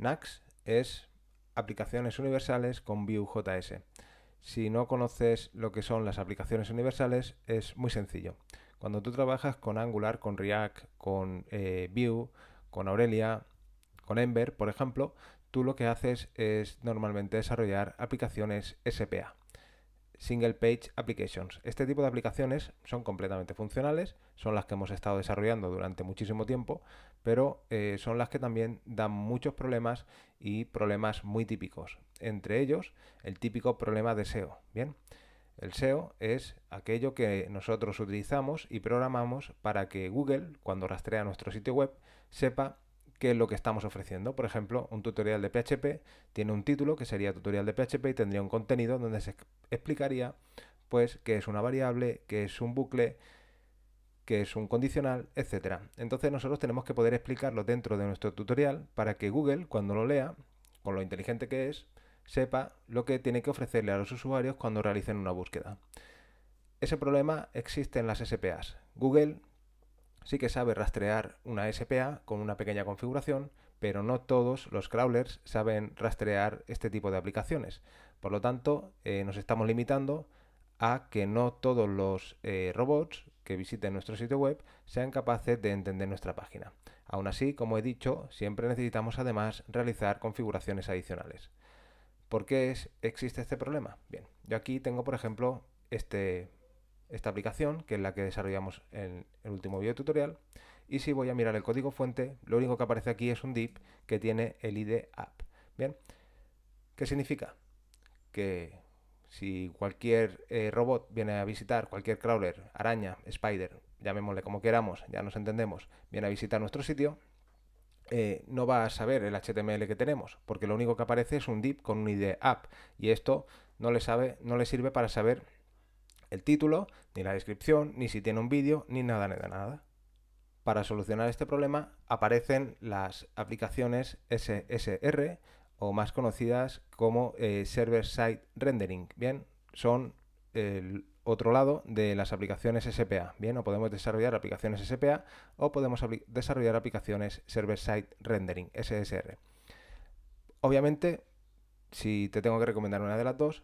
Nax es aplicaciones universales con Vue.js. Si no conoces lo que son las aplicaciones universales, es muy sencillo. Cuando tú trabajas con Angular, con React, con eh, Vue, con Aurelia, con Ember, por ejemplo, tú lo que haces es normalmente desarrollar aplicaciones SPA. Single Page Applications. Este tipo de aplicaciones son completamente funcionales, son las que hemos estado desarrollando durante muchísimo tiempo, pero eh, son las que también dan muchos problemas y problemas muy típicos. Entre ellos, el típico problema de SEO. Bien, el SEO es aquello que nosotros utilizamos y programamos para que Google, cuando rastrea nuestro sitio web, sepa qué es lo que estamos ofreciendo. Por ejemplo, un tutorial de PHP tiene un título que sería tutorial de PHP y tendría un contenido donde se explicaría pues qué es una variable, qué es un bucle, qué es un condicional, etcétera. Entonces nosotros tenemos que poder explicarlo dentro de nuestro tutorial para que Google cuando lo lea, con lo inteligente que es, sepa lo que tiene que ofrecerle a los usuarios cuando realicen una búsqueda. Ese problema existe en las SPAs. Google sí que sabe rastrear una SPA con una pequeña configuración, pero no todos los crawlers saben rastrear este tipo de aplicaciones. Por lo tanto, eh, nos estamos limitando a que no todos los eh, robots que visiten nuestro sitio web sean capaces de entender nuestra página. Aún así, como he dicho, siempre necesitamos además realizar configuraciones adicionales. ¿Por qué existe este problema? Bien, yo aquí tengo, por ejemplo, este esta aplicación, que es la que desarrollamos en el último video tutorial. Y si voy a mirar el código fuente, lo único que aparece aquí es un div que tiene el ID app. Bien, ¿qué significa? Que si cualquier eh, robot viene a visitar, cualquier crawler, araña, spider, llamémosle como queramos, ya nos entendemos, viene a visitar nuestro sitio, eh, no va a saber el HTML que tenemos, porque lo único que aparece es un div con un ID app, y esto no le, sabe, no le sirve para saber el título, ni la descripción, ni si tiene un vídeo, ni nada, nada, nada. Para solucionar este problema aparecen las aplicaciones SSR o más conocidas como eh, Server Side Rendering. Bien, son el otro lado de las aplicaciones SPA. Bien, o podemos desarrollar aplicaciones SPA o podemos desarrollar aplicaciones Server Side Rendering, SSR. Obviamente, si te tengo que recomendar una de las dos,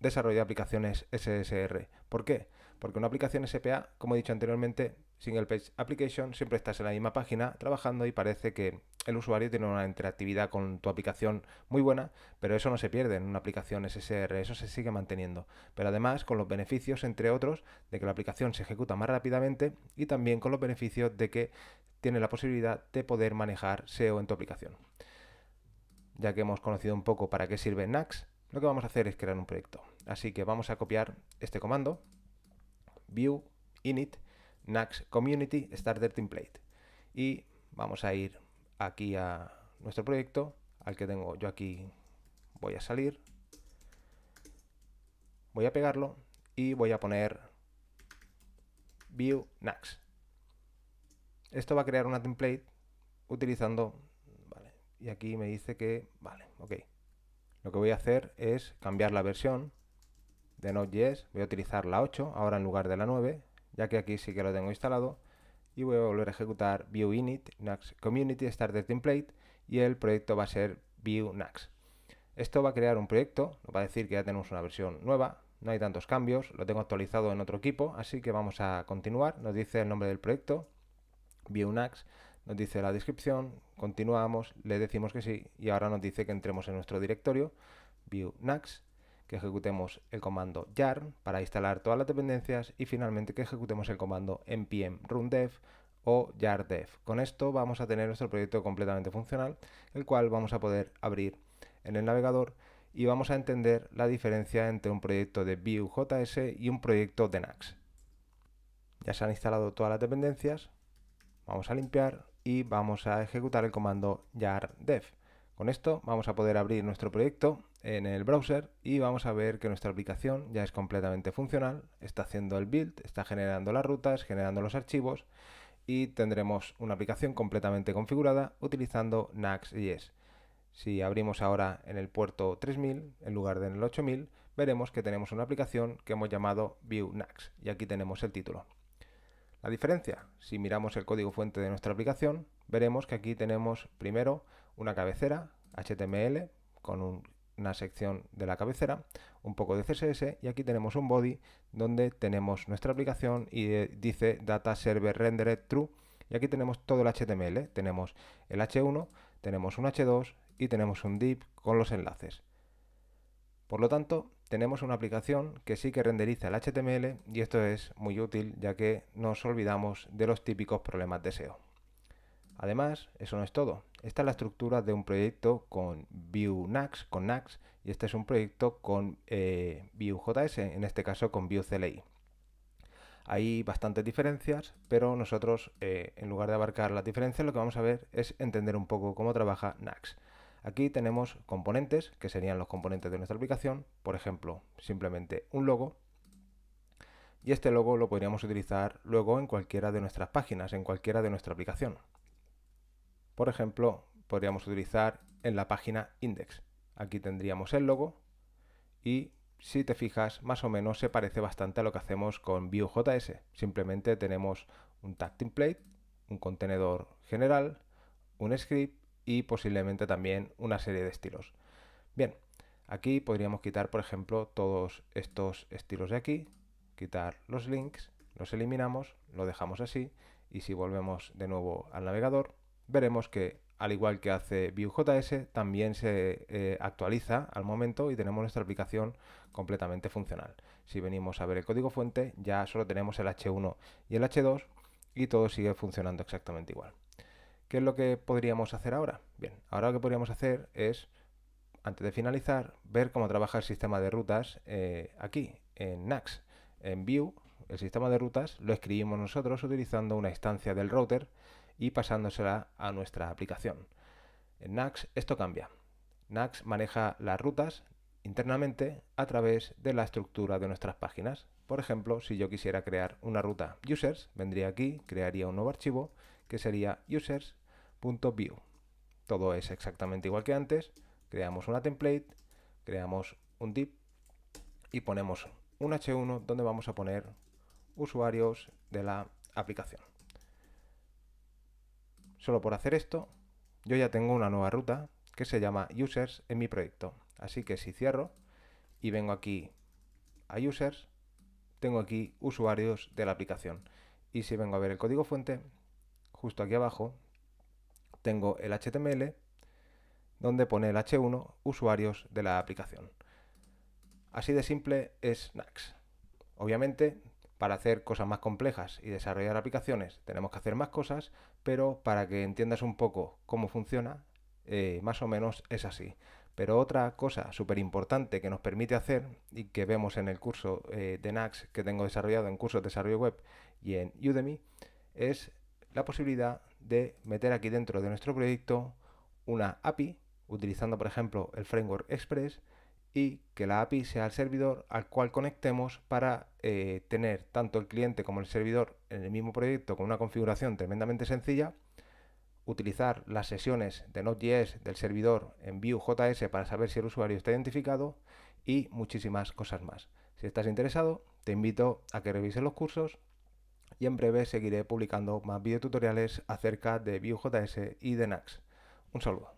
desarrollar aplicaciones SSR. ¿Por qué? Porque una aplicación SPA, como he dicho anteriormente, Single Page Application, siempre estás en la misma página trabajando y parece que el usuario tiene una interactividad con tu aplicación muy buena, pero eso no se pierde en una aplicación SSR, eso se sigue manteniendo. Pero además con los beneficios, entre otros, de que la aplicación se ejecuta más rápidamente y también con los beneficios de que tiene la posibilidad de poder manejar SEO en tu aplicación. Ya que hemos conocido un poco para qué sirve NAX, lo que vamos a hacer es crear un proyecto. Así que vamos a copiar este comando, view, init, nax community starter template. Y vamos a ir aquí a nuestro proyecto, al que tengo yo aquí, voy a salir, voy a pegarlo y voy a poner view nax. Esto va a crear una template utilizando, vale, y aquí me dice que, vale, ok. Lo que voy a hacer es cambiar la versión de Node.js. Voy a utilizar la 8 ahora en lugar de la 9, ya que aquí sí que lo tengo instalado. Y voy a volver a ejecutar View Init, Nux Community Starter Template y el proyecto va a ser Vue Nux. Esto va a crear un proyecto, nos va a decir que ya tenemos una versión nueva, no hay tantos cambios, lo tengo actualizado en otro equipo, así que vamos a continuar. Nos dice el nombre del proyecto, Vue Nux nos dice la descripción, continuamos, le decimos que sí y ahora nos dice que entremos en nuestro directorio, view que ejecutemos el comando yarn para instalar todas las dependencias y finalmente que ejecutemos el comando npm dev o dev Con esto vamos a tener nuestro proyecto completamente funcional, el cual vamos a poder abrir en el navegador y vamos a entender la diferencia entre un proyecto de Vue.js y un proyecto de NAX. Ya se han instalado todas las dependencias, vamos a limpiar y vamos a ejecutar el comando jar dev. Con esto vamos a poder abrir nuestro proyecto en el browser y vamos a ver que nuestra aplicación ya es completamente funcional, está haciendo el build, está generando las rutas, generando los archivos y tendremos una aplicación completamente configurada utilizando nax.js. Si abrimos ahora en el puerto 3000 en lugar de en el 8000, veremos que tenemos una aplicación que hemos llamado View y aquí tenemos el título. A diferencia, si miramos el código fuente de nuestra aplicación, veremos que aquí tenemos primero una cabecera HTML con una sección de la cabecera, un poco de CSS y aquí tenemos un body donde tenemos nuestra aplicación y eh, dice data server rendered true y aquí tenemos todo el HTML, tenemos el H1, tenemos un H2 y tenemos un div con los enlaces. Por lo tanto, tenemos una aplicación que sí que renderiza el HTML y esto es muy útil ya que nos olvidamos de los típicos problemas de SEO. Además, eso no es todo. Esta es la estructura de un proyecto con Vuenax, con Nax, y este es un proyecto con eh, Vue.js, en este caso con Vue CLI. Hay bastantes diferencias, pero nosotros, eh, en lugar de abarcar las diferencias, lo que vamos a ver es entender un poco cómo trabaja Nax. Aquí tenemos componentes, que serían los componentes de nuestra aplicación, por ejemplo, simplemente un logo, y este logo lo podríamos utilizar luego en cualquiera de nuestras páginas, en cualquiera de nuestra aplicación. Por ejemplo, podríamos utilizar en la página index. Aquí tendríamos el logo y si te fijas, más o menos se parece bastante a lo que hacemos con Vue.js. Simplemente tenemos un tag template, un contenedor general, un script y posiblemente también una serie de estilos. Bien, aquí podríamos quitar, por ejemplo, todos estos estilos de aquí, quitar los links, los eliminamos, lo dejamos así y si volvemos de nuevo al navegador, veremos que al igual que hace Vue.js, también se eh, actualiza al momento y tenemos nuestra aplicación completamente funcional. Si venimos a ver el código fuente, ya solo tenemos el H1 y el H2 y todo sigue funcionando exactamente igual. ¿Qué es lo que podríamos hacer ahora? Bien, ahora lo que podríamos hacer es, antes de finalizar, ver cómo trabaja el sistema de rutas eh, aquí, en NAX. En Vue, el sistema de rutas lo escribimos nosotros utilizando una instancia del router y pasándosela a nuestra aplicación. En NAX esto cambia. NAX maneja las rutas internamente a través de la estructura de nuestras páginas. Por ejemplo, si yo quisiera crear una ruta users, vendría aquí, crearía un nuevo archivo que sería users.view. Todo es exactamente igual que antes. Creamos una template, creamos un div y ponemos un H1 donde vamos a poner usuarios de la aplicación. Solo por hacer esto, yo ya tengo una nueva ruta que se llama users en mi proyecto. Así que si cierro y vengo aquí a users, tengo aquí usuarios de la aplicación. Y si vengo a ver el código fuente, justo aquí abajo, tengo el HTML donde pone el H1 usuarios de la aplicación. Así de simple es Nax. Obviamente, para hacer cosas más complejas y desarrollar aplicaciones tenemos que hacer más cosas, pero para que entiendas un poco cómo funciona, eh, más o menos es así. Pero otra cosa súper importante que nos permite hacer y que vemos en el curso eh, de Nax que tengo desarrollado en cursos de desarrollo web y en Udemy es la posibilidad de meter aquí dentro de nuestro proyecto una API, utilizando por ejemplo el framework Express, y que la API sea el servidor al cual conectemos para eh, tener tanto el cliente como el servidor en el mismo proyecto con una configuración tremendamente sencilla, utilizar las sesiones de Node.js del servidor en Vue.js para saber si el usuario está identificado y muchísimas cosas más. Si estás interesado, te invito a que revises los cursos y en breve seguiré publicando más videotutoriales acerca de Vue.js y de Nax. Un saludo.